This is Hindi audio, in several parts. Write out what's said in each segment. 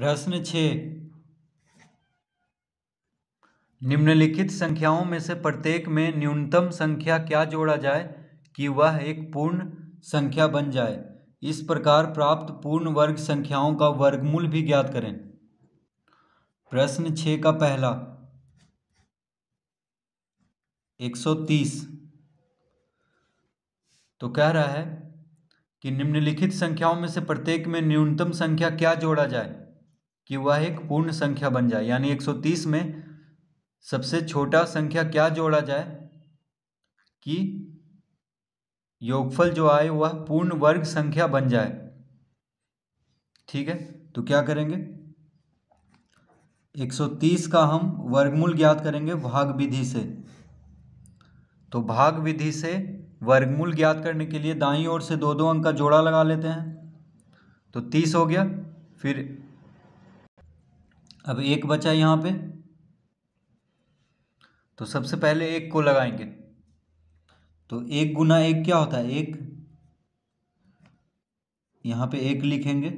प्रश्न छ निम्नलिखित संख्याओं में से प्रत्येक में न्यूनतम संख्या क्या जोड़ा जाए कि वह एक पूर्ण संख्या बन जाए इस प्रकार प्राप्त पूर्ण वर्ग संख्याओं का वर्गमूल भी ज्ञात करें प्रश्न छ का पहला 130 तो कह रहा है कि निम्नलिखित संख्याओं में से प्रत्येक में न्यूनतम संख्या क्या जोड़ा जाए कि वह एक पूर्ण संख्या बन जाए यानी 130 में सबसे छोटा संख्या क्या जोड़ा जाए कि योगफल जो आए वह पूर्ण वर्ग संख्या बन जाए ठीक है तो क्या करेंगे 130 का हम वर्गमूल ज्ञात करेंगे भाग विधि से तो भाग विधि से वर्गमूल ज्ञात करने के लिए दाई ओर से दो दो अंक का जोड़ा लगा लेते हैं तो 30 हो गया फिर अब एक बचा यहाँ पे तो सबसे पहले एक को लगाएंगे तो एक गुना एक क्या होता है एक यहाँ पे एक लिखेंगे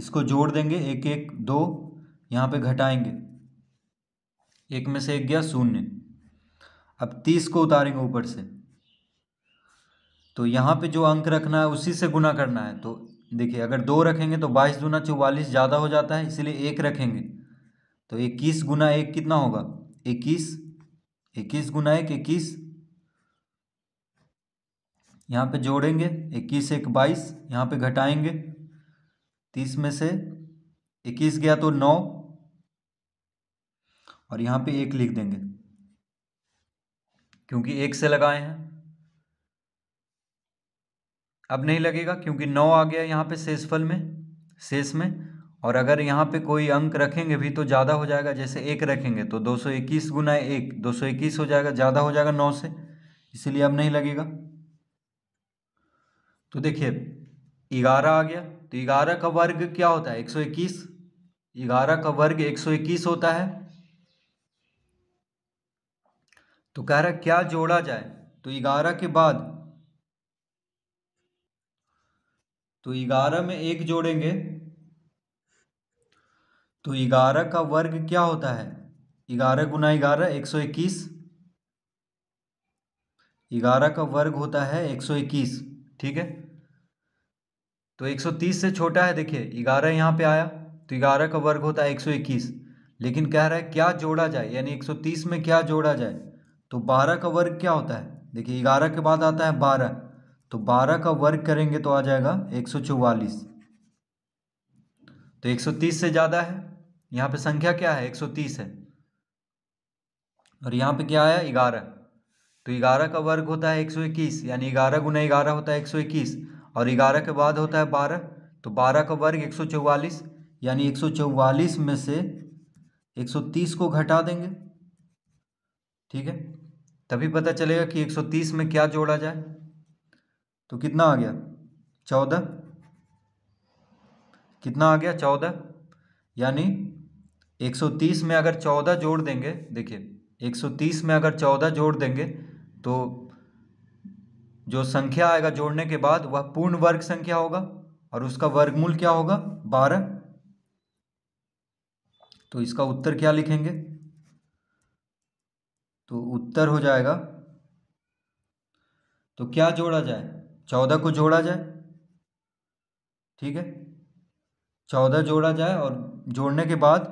इसको जोड़ देंगे एक एक दो यहाँ पे घटाएंगे एक में से एक गया शून्य अब तीस को उतारेंगे ऊपर से तो यहाँ पे जो अंक रखना है उसी से गुना करना है तो देखिए अगर दो रखेंगे तो बाईस दूना चौवालीस ज़्यादा हो जाता है इसलिए एक रखेंगे तो इक्कीस गुना एक कितना होगा इक्कीस इक्कीस गुना एक इक्कीस यहाँ पे जोड़ेंगे इक्कीस एक बाईस यहाँ पे घटाएंगे तीस में से इक्कीस गया तो नौ और यहाँ पे एक लिख देंगे क्योंकि एक से लगाए हैं अब नहीं लगेगा क्योंकि नौ आ गया यहाँ पे शेषफल में शेष में और अगर यहाँ पे कोई अंक रखेंगे भी तो ज़्यादा हो जाएगा जैसे एक रखेंगे तो 221 गुना एक इक्कीस हो जाएगा ज़्यादा हो जाएगा नौ से इसीलिए अब नहीं लगेगा तो देखिए ग्यारह आ गया तो ग्यारह का वर्ग क्या होता है 121 ग्यारह का वर्ग 121 होता है तो कह रहा क्या जोड़ा जाए तो ग्यारह के बाद तो ग्यारह में एक जोड़ेंगे तो ग्यारह का वर्ग क्या होता है ग्यारह गुना ग्यारह एक सौ इक्कीस ग्यारह का वर्ग होता है एक सौ इक्कीस ठीक है तो एक सौ तीस से छोटा है देखिए ग्यारह यहाँ पे आया तो ग्यारह का वर्ग होता है एक सौ इक्कीस लेकिन कह रहा है क्या जोड़ा जाए यानी एक सौ तीस में क्या जोड़ा जाए तो बारह का वर्ग क्या होता है देखिए ग्यारह के बाद आता है बारह तो बारह का वर्ग करेंगे तो आ जाएगा एक सौ चौवालीस तो एक सौ तीस से ज़्यादा है यहाँ पे संख्या क्या है एक सौ तीस है और यहाँ पे क्या आया ग्यारह तो ग्यारह का वर्ग होता है एक सौ इक्कीस यानी ग्यारह गुना ग्यारह होता है एक सौ इक्कीस और ग्यारह के बाद होता है बारह तो बारह का वर्ग एक सौ चौवालीस यानी एक सौ चौवालीस में से एक सौ तीस को घटा देंगे ठीक है तभी पता चलेगा कि एक सौ तीस में क्या जोड़ा जाए तो कितना आ गया चौदह कितना आ गया चौदह यानी 130 में अगर 14 जोड़ देंगे देखिए 130 में अगर 14 जोड़ देंगे तो जो संख्या आएगा जोड़ने के बाद वह पूर्ण वर्ग संख्या होगा और उसका वर्गमूल क्या होगा 12 तो इसका उत्तर क्या लिखेंगे तो उत्तर हो जाएगा तो क्या जोड़ा जाए चौदह को जोड़ा जाए ठीक है चौदह जोड़ा जाए और जोड़ने के बाद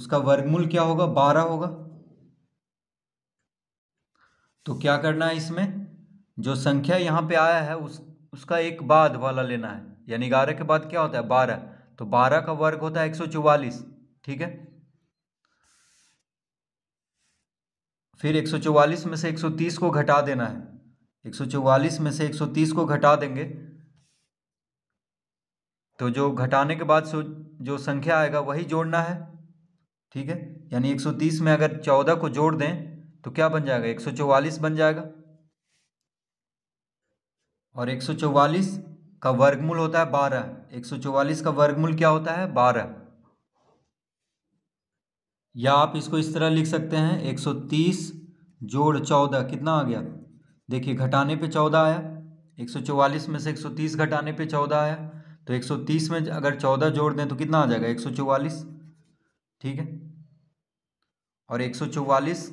उसका वर्गमूल क्या होगा बारह होगा तो क्या करना है इसमें जो संख्या यहाँ पे आया है उस उसका एक बाद वाला लेना है यानी ग्यारह के बाद क्या होता है बारह तो बारह का वर्ग होता है एक सौ चौवालीस ठीक है फिर एक सौ चौवालीस में से एक सौ तीस को घटा देना है 144 में से 130 को घटा देंगे तो जो घटाने के बाद जो संख्या आएगा वही जोड़ना है ठीक है यानी 130 में अगर 14 को जोड़ दें तो क्या बन जाएगा 144 बन जाएगा और 144 का वर्गमूल होता है 12 144 का वर्गमूल क्या होता है 12 या आप इसको इस तरह लिख सकते हैं 130 जोड़ 14 कितना आ गया देखिए घटाने पे चौदह आया एक सौ चौवालीस में से एक सौ तीस घटाने पे चौदह आया तो एक सौ तीस में अगर चौदह जोड़ दें तो कितना आ जाएगा एक सौ चौवालीस ठीक है और एक सौ चौवालीस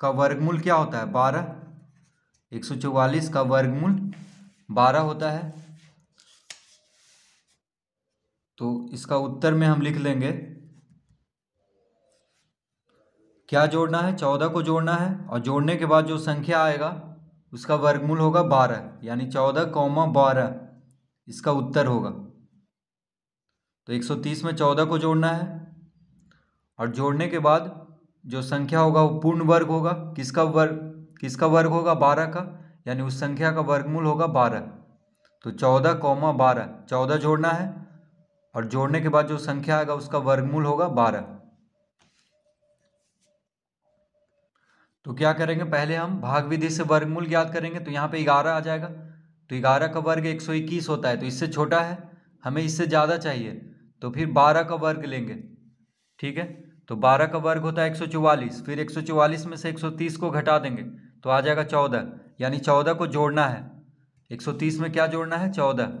का वर्गमूल क्या होता है बारह एक सौ चौवालीस का वर्गमूल बारह होता है तो इसका उत्तर में हम लिख लेंगे क्या जोड़ना है चौदह को जोड़ना है और जोड़ने के बाद जो संख्या आएगा उसका वर्गमूल होगा बारह यानी चौदह कौमा बारह इसका उत्तर होगा तो 130 में चौदह को जोड़ना है और जोड़ने के बाद जो संख्या होगा वो पूर्ण वर्ग होगा किसका वर्ग किसका वर्ग होगा बारह का यानी उस संख्या का वर्गमूल होगा बारह तो चौदह कौमा बारह चौदह जोड़ना है और जोड़ने के बाद जो संख्या आएगा उसका वर्गमूल होगा बारह तो क्या करेंगे पहले हम भाग विधि से वर्गमूल ज्ञात करेंगे तो यहाँ पे ग्यारह आ जाएगा तो ग्यारह का वर्ग एक सौ इक्कीस होता है तो इससे छोटा है हमें इससे ज़्यादा चाहिए तो फिर बारह का वर्ग लेंगे ठीक है तो बारह का वर्ग होता है एक सौ चौवालीस फिर एक सौ चौवालीस में से एक सौ तीस को घटा देंगे तो आ जाएगा चौदह यानी चौदह को जोड़ना है एक सौ तीस में क्या जोड़ना है चौदह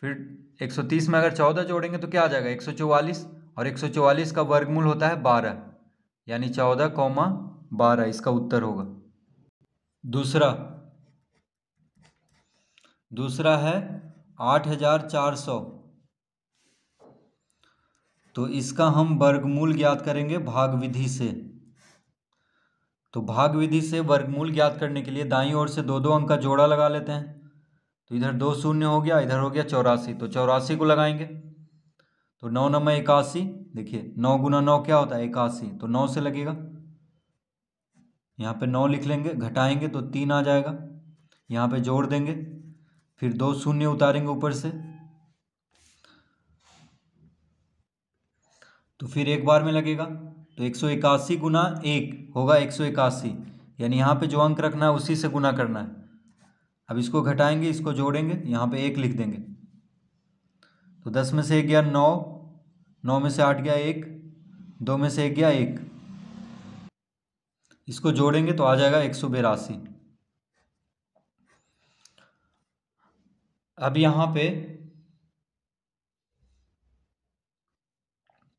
फिर एक सौ तीस में अगर चौदह जोड़ेंगे तो क्या आ जाएगा एक सौ चौवालीस और 144 का वर्गमूल होता है 12 यानी 14 कौमा बारह इसका उत्तर होगा दूसरा दूसरा है आठ हजार चार सौ तो इसका हम वर्गमूल ज्ञात करेंगे भाग विधि से तो भाग विधि से वर्गमूल ज्ञात करने के लिए दाई ओर से दो दो अंक का जोड़ा लगा लेते हैं तो इधर दो शून्य हो गया इधर हो गया चौरासी तो चौरासी को लगाएंगे तो नौ नंबर इक्यासी देखिए नौ गुना नौ क्या होता है इक्यासी तो नौ से लगेगा यहाँ पे नौ लिख लेंगे घटाएंगे तो तीन आ जाएगा यहाँ पे जोड़ देंगे फिर दो शून्य उतारेंगे ऊपर से तो फिर एक बार में लगेगा तो एक सौ इक्यासी गुना एक होगा एक सौ इक्यासी यानी यहाँ पे जो अंक रखना है उसी से गुना करना है अब इसको घटाएंगे इसको जोड़ेंगे यहाँ पे एक लिख देंगे तो दस में से एक गया नौ नौ में से आठ गया एक दो में से एक गया एक इसको जोड़ेंगे तो आ जाएगा एक सौ बेरासी अब यहाँ पे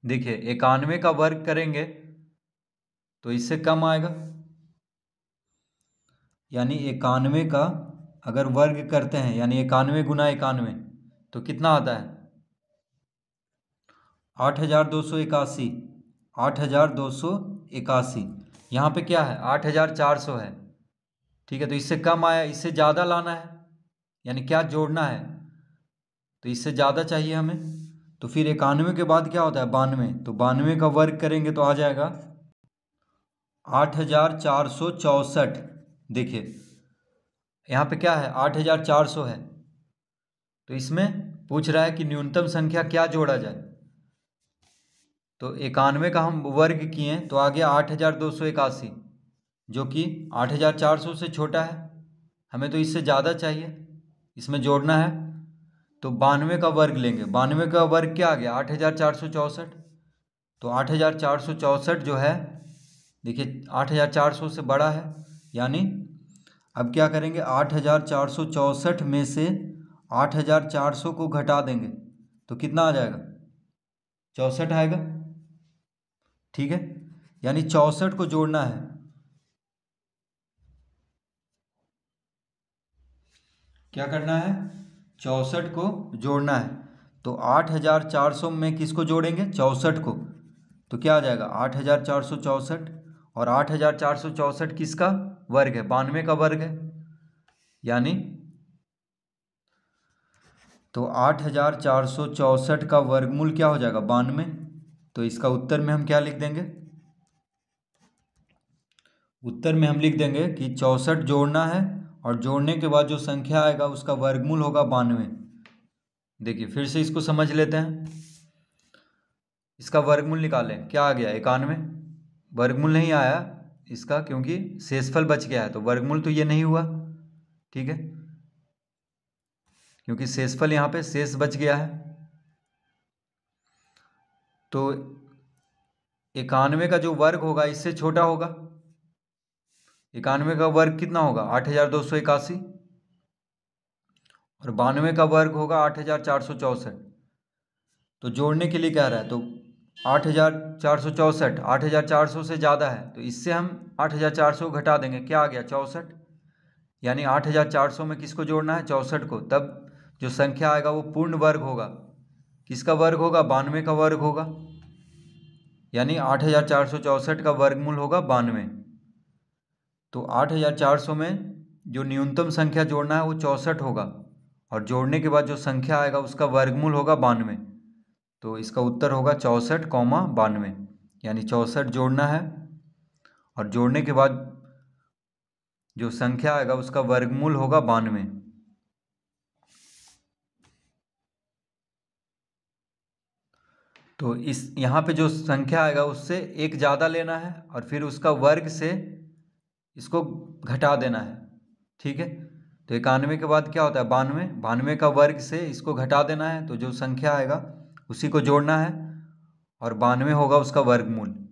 देखिए इक्यानवे का वर्ग करेंगे तो इससे कम आएगा यानी इक्यानवे का अगर वर्ग करते हैं यानी इक्यानवे गुना इक्यानवे तो कितना आता है आठ हज़ार दो सौ इक्यासी आठ हज़ार दो सौ इक्यासी यहाँ पे क्या है आठ हज़ार चार सौ है ठीक है तो इससे कम आया इससे ज़्यादा लाना है यानी क्या जोड़ना है तो इससे ज़्यादा चाहिए हमें तो फिर इक्यानवे के बाद क्या होता है बानवे तो बानवे का वर्ग करेंगे तो आ जाएगा आठ हज़ार चार सौ चौंसठ देखिए यहाँ पे क्या है आठ हज़ार चार सौ है तो इसमें पूछ रहा है कि न्यूनतम संख्या क्या जोड़ा जाए तो इक्यानवे का हम वर्ग किए तो आ गया आठ हज़ार दो सौ इक्यासी जो कि आठ हज़ार चार सौ से छोटा है हमें तो इससे ज़्यादा चाहिए इसमें जोड़ना है तो बानवे का वर्ग लेंगे बानवे का वर्ग क्या आ गया आठ हज़ार चार सौ चौंसठ तो आठ हज़ार चार सौ चौंसठ जो है देखिए आठ हज़ार चार सौ से बड़ा है यानी अब क्या करेंगे आठ हज़ार चार सौ चौंसठ में से आठ हज़ार चार सौ को घटा देंगे तो कितना आ जाएगा चौंसठ आएगा ठीक है यानी चौसठ को जोड़ना है क्या करना है चौसठ को जोड़ना है तो आठ हजार चार सौ में किसको जोड़ेंगे चौसठ को तो क्या आ जाएगा आठ हजार चार सौ चौसठ और आठ हजार चार सौ चौसठ किसका वर्ग है बानवे का वर्ग है यानी तो आठ हजार चार सौ चौसठ का वर्गमूल क्या हो जाएगा बानवे तो इसका उत्तर में हम क्या लिख देंगे उत्तर में हम लिख देंगे कि चौंसठ जोड़ना है और जोड़ने के बाद जो संख्या आएगा उसका वर्गमूल होगा बानवे देखिए फिर से इसको समझ लेते हैं इसका वर्गमूल निकालें क्या आ गया इक्यानवे वर्गमूल नहीं आया इसका क्योंकि शेषफल बच गया है तो वर्गमूल तो ये नहीं हुआ ठीक है क्योंकि शेषफल यहाँ पे शेष बच गया है तो इक्यानवे का जो वर्ग होगा इससे छोटा होगा इक्यानवे का वर्ग कितना होगा आठ हज़ार दो सौ इक्यासी और बानवे का वर्ग होगा आठ हज़ार चार सौ चौसठ तो जोड़ने के लिए कह रहा है तो आठ हज़ार चार सौ चौसठ आठ हज़ार चार सौ से ज़्यादा है तो इससे हम आठ हज़ार चार सौ घटा देंगे क्या आ गया चौंसठ यानी आठ हज़ार चार सौ में किसको जोड़ना है चौंसठ को तब जो संख्या आएगा वो पूर्ण वर्ग होगा किसका वर्ग होगा बानवे का वर्ग होगा यानी आठ हजार चार सौ चौसठ का वर्गमूल होगा बानवे तो आठ हजार चार सौ में जो न्यूनतम संख्या जोड़ना है वो चौसठ होगा और जोड़ने के बाद जो संख्या आएगा उसका वर्गमूल होगा बानवे तो इसका उत्तर होगा चौसठ कौमा बानवे यानी चौसठ जोड़ना है और जोड़ने के बाद जो संख्या आएगा उसका वर्गमूल होगा बानवे तो इस यहाँ पे जो संख्या आएगा उससे एक ज़्यादा लेना है और फिर उसका वर्ग से इसको घटा देना है ठीक है तो इक्यानवे के बाद क्या होता है बानवे बानवे का वर्ग से इसको घटा देना है तो जो संख्या आएगा उसी को जोड़ना है और बानवे होगा उसका वर्गमूल